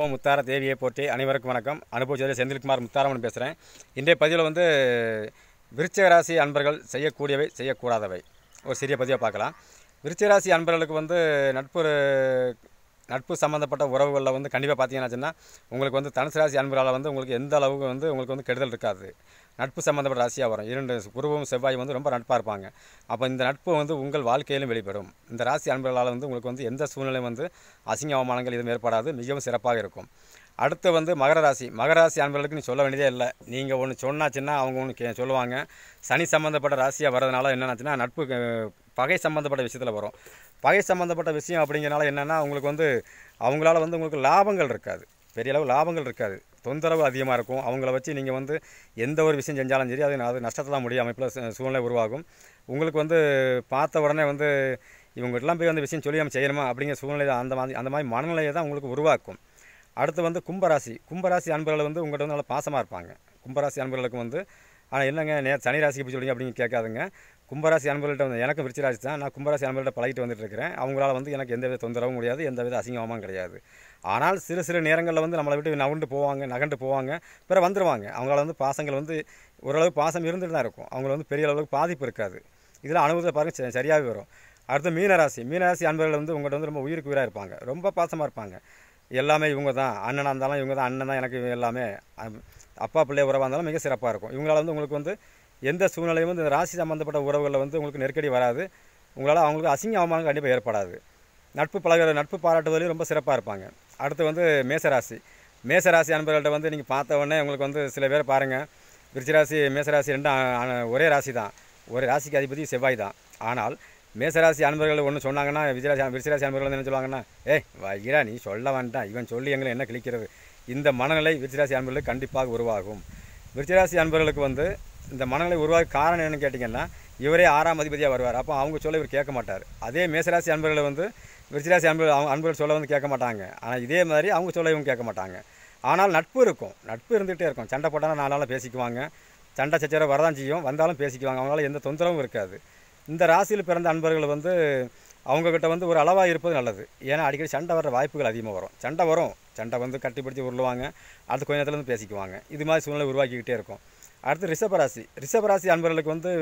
ஓ முத்தார தேவியை போற்றி அனைவருக்கும் வணக்கம் அனுபவச்சோதரி செந்தில்குமார் முத்தாரமன் பேசுகிறேன் இன்றைய பதிவில் வந்து விருச்சகராசி அன்பர்கள் செய்யக்கூடியவை செய்யக்கூடாதவை ஒரு சிறிய பதிவை பார்க்கலாம் விருச்சகராசி அன்பர்களுக்கு வந்து நட்பு நட்பு சம்மந்தப்பட்ட உறவுகளில் வந்து கண்டிப்பாக பார்த்தீங்கன்னாச்சுன்னா உங்களுக்கு வந்து தனுசு ராசி அன்பரால் வந்து உங்களுக்கு எந்த அளவுக்கு வந்து உங்களுக்கு வந்து கெடுதல் இருக்காது நட்பு சம்மந்தப்பட்ட ராசியாக வரும் இரண்டு குருவும் செவ்வாய் வந்து ரொம்ப நட்பாக இருப்பாங்க அப்போ இந்த நட்பு வந்து உங்கள் வாழ்க்கையிலும் வெளிப்படும் இந்த ராசி அன்பர்களால் வந்து உங்களுக்கு வந்து எந்த சூழ்நிலையும் வந்து அசிங்க அவமானங்கள் எதுவும் ஏற்படாது மிகவும் சிறப்பாக இருக்கும் அடுத்து வந்து மகர ராசி மகர ராசி அன்பர்களுக்கு நீ சொல்ல வேண்டியதே இல்லை நீங்கள் ஒன்று சொன்னாச்சுன்னா அவங்க ஒன்று கே சொல்லுவாங்க சனி சம்மந்தப்பட்ட ராசியாக வரதுனால என்னென்னாச்சுன்னா நட்பு பகை சம்மந்தப்பட்ட விஷயத்தில் வரும் பகை சம்மந்தப்பட்ட விஷயம் அப்படிங்கிறனால என்னென்னா உங்களுக்கு வந்து அவங்களால வந்து உங்களுக்கு லாபங்கள் இருக்காது பெரிய அளவு லாபங்கள் இருக்காது தொந்தரவு அதிகமாக இருக்கும் அவங்கள வச்சு நீங்கள் வந்து எந்த ஒரு விஷயம் செஞ்சாலும் சரி அது அது நஷ்டத்தில் முடியும் அமைப்பில் சூழ்நிலை உருவாகும் உங்களுக்கு வந்து பார்த்த உடனே வந்து இவங்ககிட்டலாம் போய் வந்து விஷயம் சொல்லி நம்ம செய்யணுமா அப்படிங்கிற சூழ்நிலை அந்த மாதிரி அந்த மாதிரி மனநிலையை தான் உங்களுக்கு உருவாக்கும் அடுத்து வந்து கும்பராசி கும்பராசி அன்பர்கள் வந்து உங்கள்கிட்ட வந்து நல்லா பாசமாக இருப்பாங்க கும்பராசி அன்பர்களுக்கு வந்து ஆனால் என்னங்க நே சனி ராசிக்கு எப்படி சொல்லுங்க அப்படின்னு கேட்காதுங்க கும்பராசி அன்பர்கள்ட்ட வந்து எனக்கும் விருச்சிராசி தான் நான் கும்பராசி அன்பர்கள்ட்ட பழகிட்டு வந்துட்டு இருக்கிறேன் அவங்களால வந்து எனக்கு எந்த வித தொந்தரவும் முடியாது எந்த வித அசிங்கமும் கிடையாது ஆனால் சிறு சிறு நேரங்களில் வந்து நம்மளை விட்டு நகண்டு போவாங்க நகண்டு போவாங்க பிற வந்துடுவாங்க அவங்களால வந்து பாசங்கள் வந்து ஓரளவுக்கு பாசம் இருந்துட்டு தான் இருக்கும் அவங்கள வந்து பெரிய அளவுக்கு பாதிப்பு இருக்காது இதில் அனுபவத்தை பாருங்கள் சரியாகவே வரும் அடுத்து மீனராசி மீனராசி அன்பர்கள் வந்து உங்கள்கிட்ட வந்து ரொம்ப உயிருக்கு உயிராக இருப்பாங்க ரொம்ப பாசமாக இருப்பாங்க எல்லாமே இவங்க தான் அண்ணனாக இருந்தாலும் இவங்க தான் அண்ணன் தான் எனக்கு எல்லாமே அப்பா பிள்ளை உறவாக இருந்தாலும் மிக சிறப்பாக இருக்கும் இவங்களால் வந்து உங்களுக்கு வந்து எந்த சூழ்நிலையும் வந்து இந்த ராசி சம்மந்தப்பட்ட உறவுகளில் வந்து உங்களுக்கு நெருக்கடி வராது உங்களால் அவங்களுக்கு அசிங்க அவமானம் கண்டிப்பாக ஏற்படாது நட்பு பழகிற நட்பு பாராட்டுவதிலையும் ரொம்ப சிறப்பாக இருப்பாங்க அடுத்து வந்து மேசராசி மேசராசி அன்பர்கள்ட்ட வந்து நீங்கள் பார்த்த உடனே உங்களுக்கு வந்து சில பேர் பாருங்கள் விருச்சிராசி மேசராசி ரெண்டும் ஒரே ராசி தான் ஒரே ராசிக்கு அதிபதி செவ்வாய் தான் ஆனால் மேசராசி அன்பர்கள் ஒன்று சொன்னாங்கன்னா விஜயராசி விருஷராசி அன்பர்கள் வந்து என்ன சொல்லுவாங்கன்னா ஏய் வைரா நீ சொல்ல வேண்டாம் இவன் சொல்லி எங்களை என்ன கிழிக்கிறது இந்த மனநிலை விருச்சிராசி அன்பர்களுக்கு கண்டிப்பாக உருவாகும் விருச்சிராசி அன்பர்களுக்கு வந்து இந்த மனநிலை உருவாக காரணம் என்னென்னு கேட்டிங்கன்னா இவரே ஆறாம் அதிபதியாக வருவார் அப்போ அவங்க சொல்ல இவர் கேட்க மாட்டார் அதே மேசராசி அன்பர்களை வந்து விருச்சிராசி அன்பர்கள் அவங்க அன்பர்கள் சொல்ல வந்து கேட்க மாட்டாங்க ஆனால் இதே மாதிரி அவங்க சொல்ல இவங்க கேட்க மாட்டாங்க ஆனால் நட்பு இருக்கும் நட்பு இருந்துகிட்டே இருக்கும் சண்டை போட்டாலும் நாலாலும் பேசிக்குவாங்க சண்டை சச்சரவு வரதான் செய்யும் வந்தாலும் பேசிக்குவாங்க அவங்களால எந்த தொந்தரவும் இருக்காது இந்த ராசியில் பிறந்த அன்பர்கள் வந்து அவங்கக்கிட்ட வந்து ஒரு அளவாக இருப்பது நல்லது ஏன்னா அடிக்கடி சண்டை வர்ற வாய்ப்புகள் அதிகமாக வரும் சண்டை வரும் சண்டை வந்து கட்டிப்பிடிச்சி உருளுவாங்க அடுத்து கொஞ்ச நேரத்தில் வந்து பேசிக்குவாங்க இது மாதிரி சூழ்நிலை உருவாக்கிக்கிட்டே இருக்கும் அடுத்து ரிஷபராசி ரிஷபராசி அன்பர்களுக்கு வந்து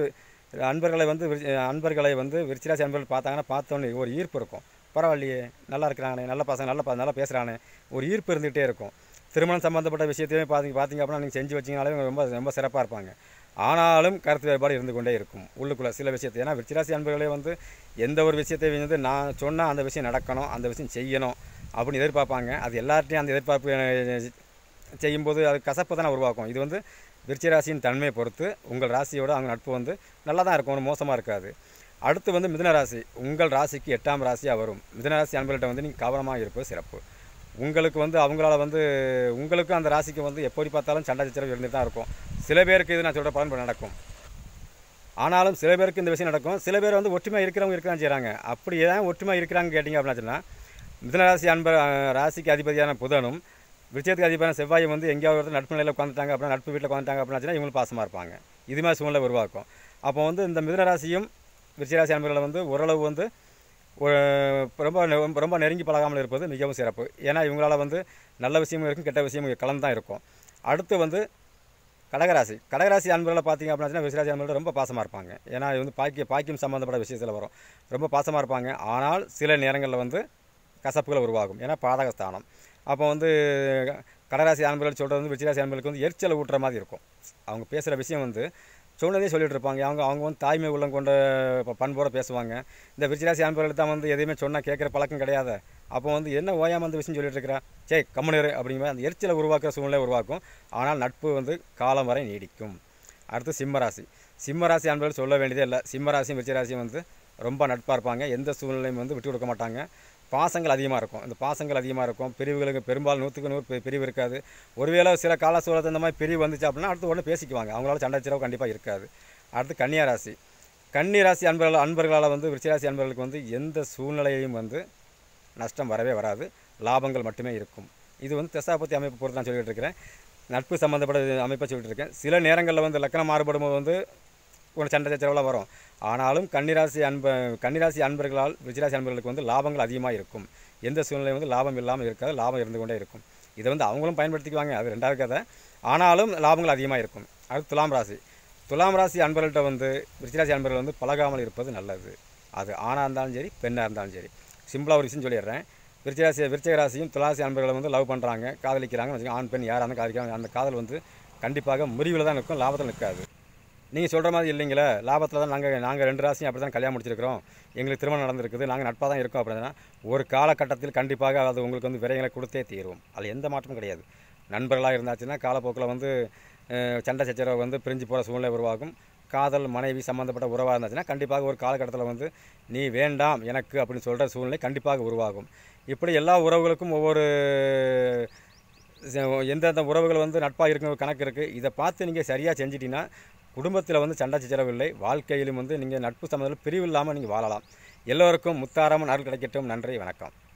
அன்பர்களை வந்து அன்பர்களை வந்து விருச்சிராசி அன்பர்கள் பார்த்தாங்கன்னா பார்த்தோன்னே ஒரு ஈர்ப்பு இருக்கும் பரவாயில்லையே நல்லா இருக்கிறானே நல்ல பசங்க நல்லா நல்லா பேசுகிறானே ஒரு ஈர்ப்பு இருந்துகிட்டே இருக்கும் திருமணம் சம்மந்தப்பட்ட விஷயத்தையுமே பார்த்தீங்க பார்த்திங்க அப்படின்னா நீங்கள் செஞ்சு வச்சிங்கனாலே ரொம்ப ரொம்ப சிறப்பாக இருப்பாங்க ஆனாலும் கருத்து வேறுபாடு இருந்து கொண்டே இருக்கும் உள்ளுக்குள்ளே சில விஷயத்தை ஏன்னா விருச்சிராசி அன்பர்களே வந்து எந்த ஒரு விஷயத்தை வந்து நான் சொன்னால் அந்த விஷயம் நடக்கணும் அந்த விஷயம் செய்யணும் அப்படின்னு எதிர்பார்ப்பாங்க அது எல்லார்ட்டையும் அந்த எதிர்பார்ப்பு செய்யும்போது அது கசப்பு தானே உருவாக்கும் இது வந்து விருச்சிராசியின் தன்மையை பொறுத்து உங்கள் ராசியோட அவங்க நட்பு வந்து நல்லா தான் இருக்கும் மோசமாக இருக்காது அடுத்து வந்து மிதன ராசி உங்கள் ராசிக்கு எட்டாம் ராசியாக வரும் மிதனராசி ராசி அன்பர்கள்ட்ட வந்து நீங்கள் கவனமாக இருப்பது சிறப்பு உங்களுக்கு வந்து அவங்களால வந்து உங்களுக்கும் அந்த ராசிக்கு வந்து எப்படி பார்த்தாலும் சண்டை சச்சரவு இருந்துட்டு தான் இருக்கும் சில பேருக்கு இது நான் சொல்கிற பலன் நடக்கும் ஆனாலும் சில பேருக்கு இந்த விஷயம் நடக்கும் சில பேர் வந்து ஒற்றுமையாக இருக்கிறவங்க இருக்கலாம் செய்கிறாங்க அப்படி ஏன் ஒற்றுமையாக இருக்கிறாங்க கேட்டிங்க அப்படின்னா சொன்னால் மிதனராசி அன்ப ராசிக்கு அதிபதியான புதனும் விஷயத்துக்கு அதிபதியான செவ்வாயும் வந்து எங்கேயாவது ஒருத்தர் நட்பு நிலையில் உட்காந்துட்டாங்க அப்படின்னா நட்பு வீட்டில் உட்காந்துட்டாங்க அப்படின்னா இவங்களும் பாசமாக இருப்பாங்க இது மாதிரி சூழ்நிலை உருவாக்கும் அப்போ வந்து இந்த மிதனராசியும் விஷயராசி அன்பர்களை வந்து ஓரளவு வந்து ரொம்ப ரொம்ப நெருங்கி பழகாமல் இருப்பது மிகவும் சிறப்பு ஏன்னா இவங்களால் வந்து நல்ல விஷயமும் இருக்கும் கெட்ட விஷயமும் கலந்து தான் இருக்கும் அடுத்து வந்து கடகராசி கடகராசி அன்பர்களை பார்த்திங்க அப்படின்னா விசராசி அன்பர்கள் ரொம்ப பாசமாக இருப்பாங்க ஏன்னா இது வந்து பாக்கிய பாக்கியம் சம்மந்தப்பட்ட விஷயத்தில் வரும் ரொம்ப பாசமாக இருப்பாங்க ஆனால் சில நேரங்களில் வந்து கசப்புகள் உருவாகும் ஏன்னா பாதகஸ்தானம் அப்போ வந்து கடகராசி அன்பர்கள் சொல்கிறது வந்து விசராசி அன்பர்களுக்கு வந்து எரிச்சலை ஊட்டுற மாதிரி இருக்கும் அவங்க பேசுகிற விஷயம் வந்து சொன்னதே சொல்லிட்டு இருப்பாங்க அவங்க அவங்க வந்து தாய்மை உள்ளம் கொண்ட பண்போடு பேசுவாங்க இந்த விருச்சிராசி அன்பர்கள் தான் வந்து எதையுமே சொன்னால் கேட்குற பழக்கம் கிடையாது அப்போ வந்து என்ன ஓயாமல் அந்த விஷயம் சொல்லிட்டு இருக்கிறா சே கம்மனர் அப்படிங்கிற அந்த எரிச்சலை உருவாக்குற சூழ்நிலை உருவாக்கும் ஆனால் நட்பு வந்து காலம் வரை நீடிக்கும் அடுத்து சிம்மராசி சிம்மராசி அன்பர்கள் சொல்ல வேண்டியதே இல்லை சிம்மராசியும் விருச்சராசியும் வந்து ரொம்ப நட்பாக இருப்பாங்க எந்த சூழ்நிலையும் வந்து விட்டு கொடுக்க மாட்டாங்க பாசங்கள் அதிகமாக இருக்கும் இந்த பாசங்கள் அதிகமாக இருக்கும் பிரிவுகளுக்கு பெரும்பாலும் நூற்றுக்கு நூறு பிரிவு இருக்காது ஒருவேளை சில கால சூழல் இந்த மாதிரி பிரிவு வந்துச்சு அப்படின்னா அடுத்து உடனே பேசிக்குவாங்க அவங்களால சண்டை சிறவு கண்டிப்பாக இருக்காது அடுத்து கன்னியாராசி கன்னிராசி அன்பர்கள் அன்பர்களால் வந்து விருச்சிராசி அன்பர்களுக்கு வந்து எந்த சூழ்நிலையையும் வந்து நஷ்டம் வரவே வராது லாபங்கள் மட்டுமே இருக்கும் இது வந்து தசாபத்தி அமைப்பு பொறுத்து நான் சொல்லிகிட்டு இருக்கிறேன் நட்பு சம்மந்தப்பட்ட அமைப்பை சொல்லிகிட்டு இருக்கேன் சில நேரங்களில் வந்து லக்கணம் மாறுபடும் போது வந்து ஒரு சண்டை சச்சரவெலாம் வரும் ஆனாலும் கன்னிராசி அன்ப கன்னிராசி அன்பர்களால் விஜயராசி அன்பர்களுக்கு வந்து லாபங்கள் அதிகமாக இருக்கும் எந்த சூழ்நிலை வந்து லாபம் இல்லாமல் இருக்காது லாபம் இருந்து கொண்டே இருக்கும் இதை வந்து அவங்களும் பயன்படுத்திக்குவாங்க அது ரெண்டாவது கதை ஆனாலும் லாபங்கள் அதிகமாக இருக்கும் அது துலாம் ராசி துலாம் ராசி அன்பர்கள்ட்ட வந்து விஜயராசி அன்பர்கள் வந்து பழகாமல் இருப்பது நல்லது அது ஆணாக இருந்தாலும் சரி பெண்ணாக இருந்தாலும் சரி சிம்பிளாக ஒரு விஷயம் சொல்லிடுறேன் விருச்சராசி விருச்சகராசியும் துளாசி அன்பர்களை வந்து லவ் பண்ணுறாங்க காதலிக்கிறாங்க வச்சுக்கோங்க ஆண் பெண் யாராக இருந்தாலும் காதலிக்கிறாங்க அந்த காதல் வந்து கண்டிப்பாக முறிவில் தான் இருக்கும் லாபத்தில் நிற்காது நீங்கள் சொல்கிற மாதிரி இல்லைங்களே லாபத்தில் தான் நாங்கள் நாங்கள் ரெண்டு ராசியும் அப்படி தான் கல்யாணம் முடிச்சிருக்கிறோம் எங்களுக்கு திருமணம் நடந்திருக்குது நாங்கள் நட்பாக தான் இருக்கோம் அப்படின்னா ஒரு காலகட்டத்தில் கண்டிப்பாக அது உங்களுக்கு வந்து விரைவில் கொடுத்தே தீரும் அது எந்த மாற்றமும் கிடையாது நண்பர்களாக இருந்தாச்சுன்னா காலப்போக்கில் வந்து சண்டை சச்சரவு வந்து பிரிஞ்சு போகிற சூழ்நிலை உருவாகும் காதல் மனைவி சம்மந்தப்பட்ட உறவாக இருந்துச்சுன்னா கண்டிப்பாக ஒரு காலகட்டத்தில் வந்து நீ வேண்டாம் எனக்கு அப்படின்னு சொல்கிற சூழ்நிலை கண்டிப்பாக உருவாகும் இப்படி எல்லா உறவுகளுக்கும் ஒவ்வொரு எந்தெந்த உறவுகள் வந்து நட்பாக இருக்கிற கணக்கு இருக்குது இதை பார்த்து நீங்கள் சரியாக செஞ்சிட்டிங்கன்னா குடும்பத்தில் வந்து சண்டை செலவில்லை வாழ்க்கையிலும் வந்து நீங்கள் நட்பு சம்மந்தத்தில் பிரிவு இல்லாமல் நீங்கள் வாழலாம் எல்லோருக்கும் முத்தாரமன் அருள் கிடைக்கட்டும் நன்றி வணக்கம்